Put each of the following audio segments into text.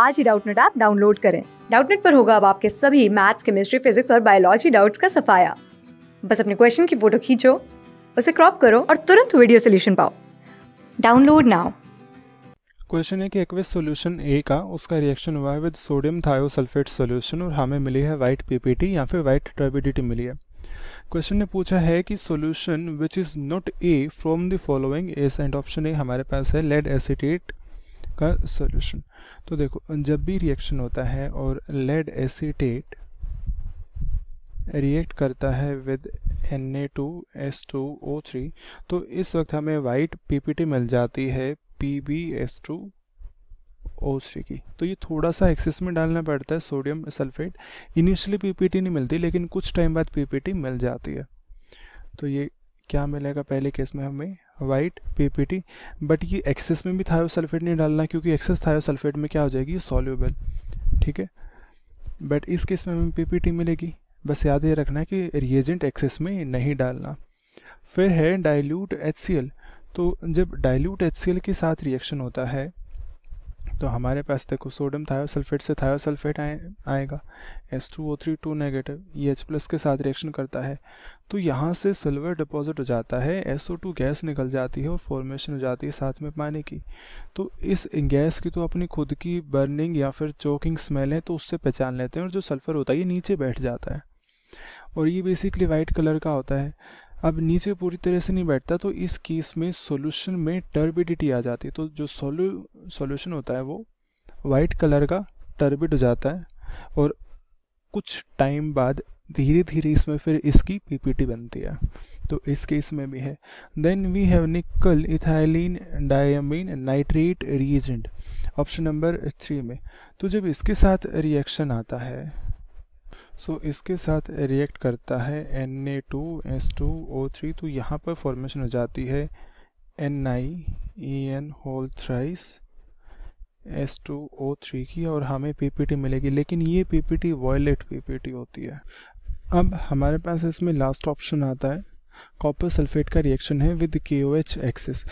आज ही Doubtnut app download करें डाउटनेट पर होगा अब आपके सभी मैथ्स केमिस्ट्री फिजिक्स और बायोलॉजी डाउट्स का सफाया बस अपने क्वेश्चन की फोटो खींचो उसे क्रॉप करो और तुरंत वीडियो सोल्यूशन पाओ डाउनलोड नाउ क्वेश्चन है कि एक्विस सॉल्यूशन ए का उसका रिएक्शन हुआ है विद सोडियम थायोसल्फेट सॉल्यूशन और हमें मिली है वाइट पीपीटी या फिर वाइट टर्बिडिटी मिली है क्वेश्चन ने पूछा है कि solution which is not a from the following S and option A हमारे पास है लेड एसिटेट का सॉल्यूशन तो देखो जब भी रिएक्शन होता है और लेड एसीटेट रिएक्ट करता है विद Na2S2O3 तो इस वक्त हमें वाइट पीपीटी मिल जाती है ओ थ्री की तो ये थोड़ा सा एक्सेस में डालना पड़ता है सोडियम सल्फेट इनिशियली पीपीटी नहीं मिलती लेकिन कुछ टाइम बाद पीपीटी मिल जाती है तो ये क्या मिलेगा पहले केस में हमें वाइट पीपीटी बट ये एक्सेस में भी थायोसल्फेट नहीं डालना क्योंकि एक्सेस थायोसल्फेट में क्या हो जाएगी सॉल्यूबल ठीक है बट इस केस में हमें पीपीटी मिलेगी बस याद ये रखना है कि रिएजेंट एक्सेस में नहीं डालना फिर है डाइल्यूट एच तो जब डाइल्यूट एच के साथ रिएक्शन होता है तो हमारे पास देखो सोडियम थायोसल्फेट से थायोसल्फेट आए, आएगा S two O three two negative E H plus के साथ रिएक्शन करता है तो यहाँ से सिल्वर डिपॉजिट हो जाता है एस ओ टू गैस निकल जाती है और फॉर्मेशन हो जाती है साथ में पानी की तो इस गैस की तो अपनी खुद की बर्निंग या फिर चोकिंग स्मेल है तो उससे पहचान लेते हैं और जो सल्फ़र होता है ये नीचे बैठ जाता है और ये बेसिकली वाइट कलर का होता है अब नीचे पूरी तरह से नहीं बैठता तो इस केस में सॉल्यूशन में टर्बिडिटी आ जाती है तो जो सोल्यू सॉल्यूशन होता है वो वाइट कलर का टर्बिड हो जाता है और कुछ टाइम बाद धीरे धीरे इसमें फिर इसकी पीपीटी बनती है तो इस केस में भी है then we have nickel ethylene diamine nitrate reagent option number three में तो जब इसके साथ रिएक्शन आता है सो so, इसके साथ रिएक्ट करता है N A two S two O three तो यहाँ पर फॉर्मेशन हो जाती है N I E N whole thrice S two O three की और हमें पीपीटी मिलेगी लेकिन ये पीपीटी वॉयलेट पीपीटी होती है अब हमारे पास इसमें लास्ट ऑप्शन आता है कॉपर सल्फेट का रिएक्शन है with K O H access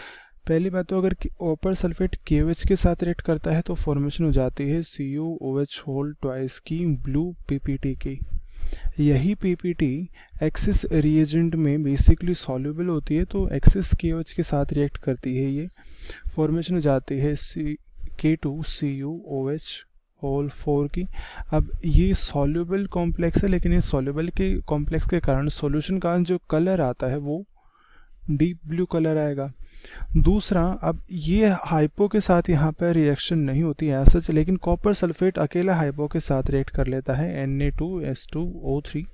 पहली बात तो अगर ओपर सल्फेट के के साथ रेट करता है तो फॉर्मेशन हो जाती है C U O H whole twice की ब्लू टी की यही टी एक्सिस रिएजेंट में बेसिकली सॉल्यूबल होती है तो एक्सिस के के साथ रिएक्ट करती है ये फॉर्मेशन हो जाती है C K two C U O H whole four की अब ये सॉल्यूबल कॉम्प्लेक्स है लेकिन ये सॉल्यूबल के कॉम्प्लेक्स के कारण सॉल्यूशन का जो कलर आता है वो डीप ब्लू कलर आएगा दूसरा अब ये हाइपो के साथ यहाँ पर रिएक्शन नहीं होती है सच लेकिन कॉपर सल्फेट अकेला हाइपो के साथ रिएक्ट कर लेता है N A two S two O three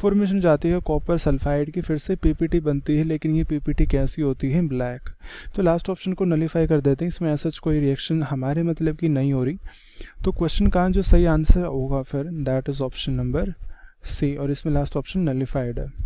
formation जाती है कॉपर सल्फाइड की फिर से पीपीटी बनती है लेकिन ये पीपीटी कैसी होती है ब्लैक तो लास्ट ऑप्शन को नलीफाई कर देते हैं इसमें ऐसा कोई रिएक्शन हमारे मतलब की नहीं हो रही तो क्वेश्चन का जो सही आंसर होगा फिर that is option number C और इसमें लास्ट ऑप्शन नलीफाइड है